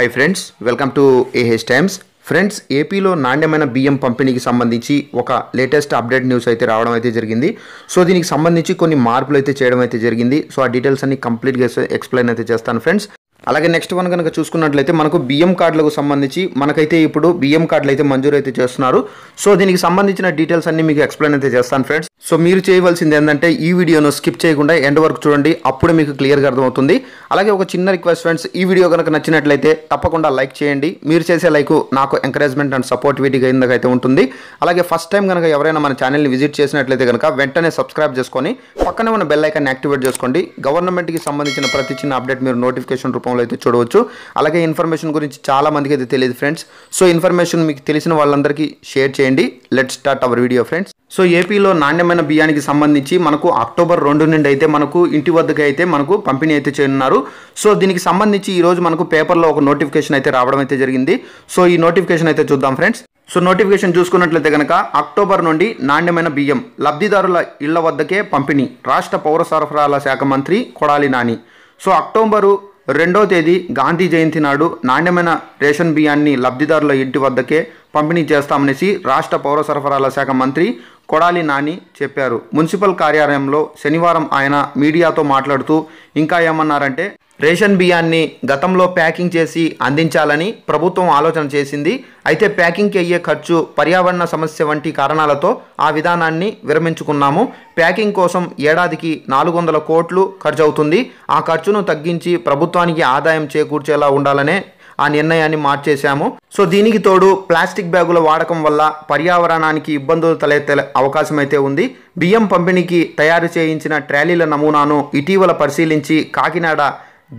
hi friends welcome to A H times friends ఏపీలో నాణ్యమైన బియ్యం పంపిణీకి సంబంధించి ఒక లేటెస్ట్ అప్డేట్ న్యూస్ అయితే రావడం అయితే జరిగింది సో దీనికి సంబంధించి కొన్ని మార్పులు అయితే చేయడం అయితే జరిగింది సో ఆ డీటెయిల్స్ అన్ని కంప్లీట్గా ఎక్స్ప్లెయిన్ అయితే చేస్తాను ఫ్రెండ్స్ అలాగే నెక్స్ట్ వన్ కనుక చూసుకున్నట్లయితే మనకు బియ్యం కార్డులకు సంబంధించి మనకైతే ఇప్పుడు బియ్యం కార్డులు అయితే మంజూరు అయితే చేస్తున్నారు సో దీనికి సంబంధించిన డీటెయిల్స్ అన్ని మీకు ఎక్స్ప్లెయిన్ అయితే చేస్తాను ఫ్రెండ్స్ సో మీరు చేయవలసింది ఏంటంటే ఈ వీడియోను స్కిప్ చేయకుండా ఎండ్ వరకు చూడండి అప్పుడే మీకు క్లియర్గా అర్థమవుతుంది అలాగే ఒక చిన్న రిక్వెస్ట్ ఫ్రెండ్స్ ఈ వీడియో కనుక నచ్చినట్లయితే తప్పకుండా లైక్ చేయండి మీరు చేసే లైక్ నాకు ఎంకరేజ్మెంట్ అండ్ సపోర్ట్ వీటికి అయితే ఉంటుంది అలాగే ఫస్ట్ టైం కనుక ఎవరైనా మన ఛానల్ని విజిట్ చేసినట్లయితే కనుక వెంటనే సబ్స్క్రైబ్ చేసుకొని పక్కనే ఉన్న బెల్ ఐకాన్ని యాక్టివేట్ చేసుకోండి గవర్నమెంట్కి సంబంధించిన ప్రతి చిన్న అప్డేట్ మీరు నోటిఫికేషన్ రూపంలో టెలిగ్రామ్లో అయితే చూడవచ్చు అలాగే ఇన్ఫర్మేషన్ గురించి చాలా మందికి అయితే తెలియదు ఫ్రెండ్స్ సో ఇన్ఫర్మేషన్ మీకు తెలిసిన వాళ్ళందరికీ షేర్ చేయండి let start our video friends so ఏపీలో నాణ్యమైన బియ్యానికి సంబంధించి మనకు అక్టోబర్ రెండు నుండి అయితే మనకు ఇంటి వద్దకు అయితే మనకు పంపిణీ అయితే చేయనున్నారు సో దీనికి సంబంధించి ఈరోజు మనకు పేపర్లో ఒక నోటిఫికేషన్ అయితే రావడం అయితే జరిగింది సో ఈ నోటిఫికేషన్ అయితే చూద్దాం ఫ్రెండ్స్ సో నోటిఫికేషన్ చూసుకున్నట్లయితే కనుక అక్టోబర్ నుండి నాణ్యమైన బియ్యం లబ్ధిదారుల ఇళ్ల వద్దకే పంపిణీ రాష్ట్ర పౌర సరఫరాల శాఖ మంత్రి కొడాలి నాని సో అక్టోబరు రెండో తేదీ గాంధీ జయంతి నాడు నాణ్యమైన రేషన్ బియ్యాన్ని లబ్ధిదారుల ఇంటి వద్దకే పంపిణీ చేస్తామనేసి రాష్ట్ర పౌర సరఫరాల శాఖ మంత్రి కొడాలి నాని చెప్పారు మున్సిపల్ కార్యాలయంలో శనివారం ఆయన మీడియాతో మాట్లాడుతూ ఇంకా ఏమన్నారంటే రేషన్ బియ్యాన్ని గతంలో ప్యాకింగ్ చేసి అందించాలని ప్రభుత్వం ఆలోచన చేసింది అయితే ప్యాకింగ్కి అయ్యే ఖర్చు పర్యావరణ సమస్య వంటి కారణాలతో ఆ విధానాన్ని విరమించుకున్నాము ప్యాకింగ్ కోసం ఏడాదికి నాలుగు వందల కోట్లు ఖర్చు అవుతుంది ఆ ఖర్చును తగ్గించి ప్రభుత్వానికి ఆదాయం చేకూర్చేలా ఉండాలనే ఆ నిర్ణయాన్ని మార్చేశాము సో దీనికి తోడు ప్లాస్టిక్ బ్యాగుల వాడకం వల్ల పర్యావరణానికి ఇబ్బందులు తలెత్తే అవకాశం అయితే ఉంది బియ్యం పంపిణీకి తయారు చేయించిన ట్రాలీల నమూనాను ఇటీవల పరిశీలించి కాకినాడ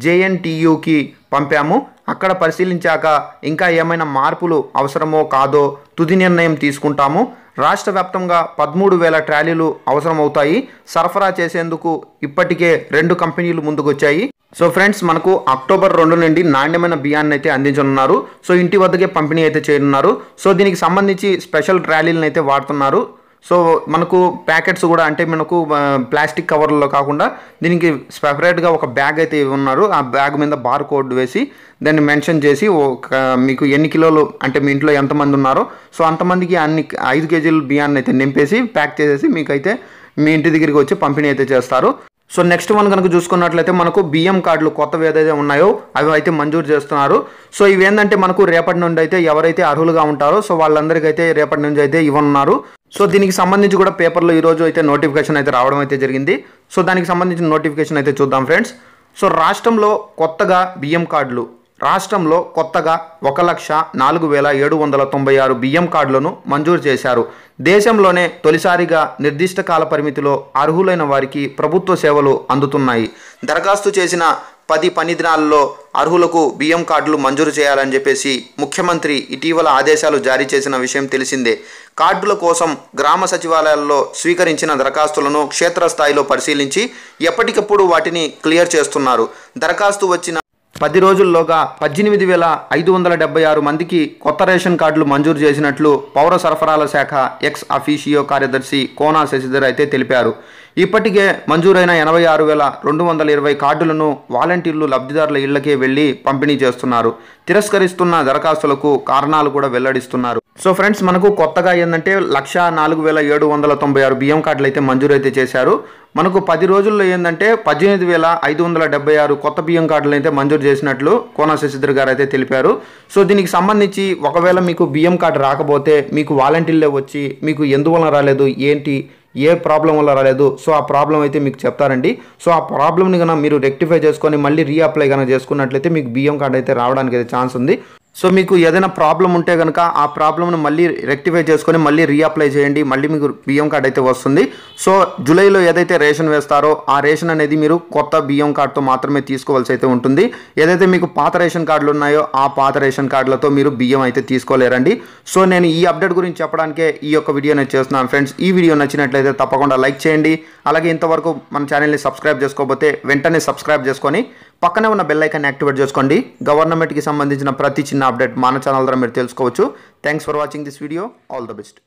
జేఎన్టీయుకి పంపాము అక్కడ పరిశీలించాక ఇంకా ఏమైనా మార్పులు అవసరమో కాదో తుది నిర్ణయం తీసుకుంటాము రాష్ట్ర వ్యాప్తంగా పదమూడు వేల ట్రాలీలు అవసరమవుతాయి సరఫరా చేసేందుకు ఇప్పటికే రెండు కంపెనీలు ముందుకొచ్చాయి సో ఫ్రెండ్స్ మనకు అక్టోబర్ రెండు నుండి నాణ్యమైన బియ్యాన్ని అయితే అందించనున్నారు సో ఇంటి వద్దకే పంపిణీ అయితే చేయనున్నారు సో దీనికి సంబంధించి స్పెషల్ ట్రాలీలను అయితే వాడుతున్నారు సో మనకు ప్యాకెట్స్ కూడా అంటే మనకు ప్లాస్టిక్ కవర్లో కాకుండా దీనికి సెపరేట్గా ఒక బ్యాగ్ అయితే ఉన్నారు ఆ బ్యాగ్ మీద బార్ కోడ్ వేసి దాన్ని మెన్షన్ చేసి మీకు ఎన్ని కిలోలు అంటే మీ ఇంట్లో ఎంతమంది ఉన్నారో సో అంతమందికి అన్ని ఐదు కేజీలు బియ్యాన్ని అయితే నింపేసి ప్యాక్ చేసేసి మీకైతే మీ ఇంటి దగ్గరికి వచ్చి పంపిణీ అయితే చేస్తారు సో నెక్స్ట్ వన్ కనుక చూసుకున్నట్లయితే మనకు బియ్యం కార్డులు కొత్తవి ఏదైతే ఉన్నాయో అవి అయితే మంజూరు చేస్తున్నారు సో ఇవి ఏంటంటే మనకు రేపటి నుండి అయితే ఎవరైతే అర్హులుగా ఉంటారో సో వాళ్ళందరికీ అయితే రేపటి నుంచి అయితే ఇవ్వనున్నారు సో దీనికి సంబంధించి కూడా పేపర్లో ఈరోజు అయితే నోటిఫికేషన్ అయితే రావడం అయితే జరిగింది సో దానికి సంబంధించిన నోటిఫికేషన్ అయితే చూద్దాం ఫ్రెండ్స్ సో రాష్ట్రంలో కొత్తగా బియ్యం కార్డులు రాష్ట్రంలో కొత్తగా ఒక లక్ష నాలుగు వేల ఏడు వందల తొంభై ఆరు బియ్యం కార్డులను మంజూరు చేశారు దేశంలోనే తొలిసారిగా నిర్దిష్ట కాల పరిమితిలో అర్హులైన వారికి ప్రభుత్వ సేవలు అందుతున్నాయి దరఖాస్తు చేసిన పది పని దినాల్లో అర్హులకు బియ్యం కార్డులు మంజూరు చేయాలని చెప్పేసి ముఖ్యమంత్రి ఇటీవల ఆదేశాలు జారీ చేసిన విషయం తెలిసిందే కార్డుల కోసం గ్రామ సచివాలయాల్లో స్వీకరించిన దరఖాస్తులను క్షేత్రస్థాయిలో పరిశీలించి ఎప్పటికప్పుడు వాటిని క్లియర్ చేస్తున్నారు దరఖాస్తు వచ్చిన పది రోజుల్లోగా పద్దెనిమిది వేల ఐదు వందల డెబ్బై ఆరు మందికి కొత్త రేషన్ కార్డులు మంజూరు చేసినట్లు పౌర సరఫరాల శాఖ ఎక్స్ అఫీషియో కార్యదర్శి కోనా శశిధర్ అయితే తెలిపారు ఇప్పటికే మంజూరైన ఎనభై ఆరు వేల రెండు వందల ఇరవై కార్డులను వాలంటీర్లు లబ్ధిదారుల ఇళ్లకే వెళ్ళి పంపిణీ చేస్తున్నారు తిరస్కరిస్తున్న దరఖాస్తులకు కారణాలు కూడా వెల్లడిస్తున్నారు సో ఫ్రెండ్స్ మనకు కొత్తగా ఏంటంటే లక్ష నాలుగు వేల ఏడు వందల తొంభై ఆరు బియ్యం కార్డులు అయితే మంజూరు అయితే చేశారు మనకు పది రోజుల్లో ఏంటంటే పద్దెనిమిది వేల ఐదు వందల డెబ్బై ఆరు కొత్త బియ్యం కార్డులు అయితే మంజూరు చేసినట్లు కోన శశిధర్ గారు అయితే తెలిపారు సో దీనికి సంబంధించి ఒకవేళ మీకు బియ్యం కార్డు రాకపోతే మీకు వాలంటీర్లే వచ్చి మీకు ఎందువలన రాలేదు ఏంటి ఏ ప్రాబ్లం వల్ల రాలేదు సో ఆ ప్రాబ్లం అయితే మీకు చెప్తారండి సో ఆ ప్రాబ్లమ్ని కనుక మీరు రెక్టిఫై చేసుకొని మళ్ళీ రీఅప్లై కనుక చేసుకున్నట్లయితే మీకు బియ్యం కార్డు అయితే రావడానికి అయితే ఛాన్స్ ఉంది సో మీకు ఏదైనా ప్రాబ్లం ఉంటే కనుక ఆ ప్రాబ్లమ్ను మళ్ళీ రెక్టిఫై చేసుకొని మళ్ళీ రీఅప్లై చేయండి మళ్ళీ మీకు బియ్యం కార్డ్ అయితే వస్తుంది సో జూలైలో ఏదైతే రేషన్ వేస్తారో ఆ రేషన్ అనేది మీరు కొత్త బియ్యం కార్డుతో మాత్రమే తీసుకోవాల్సి అయితే ఉంటుంది ఏదైతే మీకు పాత రేషన్ కార్డులు ఉన్నాయో ఆ పాత రేషన్ కార్డులతో మీరు బియ్యం అయితే తీసుకోలేరండి సో నేను ఈ అప్డేట్ గురించి చెప్పడానికే ఈ యొక్క వీడియో నేను చేస్తున్నాను ఫ్రెండ్స్ ఈ వీడియో నచ్చినట్లయితే తప్పకుండా లైక్ చేయండి అలాగే ఇంతవరకు మన ఛానల్ని సబ్స్క్రైబ్ చేసుకోకపోతే వెంటనే సబ్స్క్రైబ్ చేసుకొని పక్కనే ఉన్న బెల్ ఐకాన్ యాక్టివేట్ చేసుకోండి గవర్నమెంట్కి సంబంధించిన ప్రతి చిన్న అప్డేట్ మన ఛానల్ ద్వారా మీరు తెలుసుకోవచ్చు thanks for watching this video all the best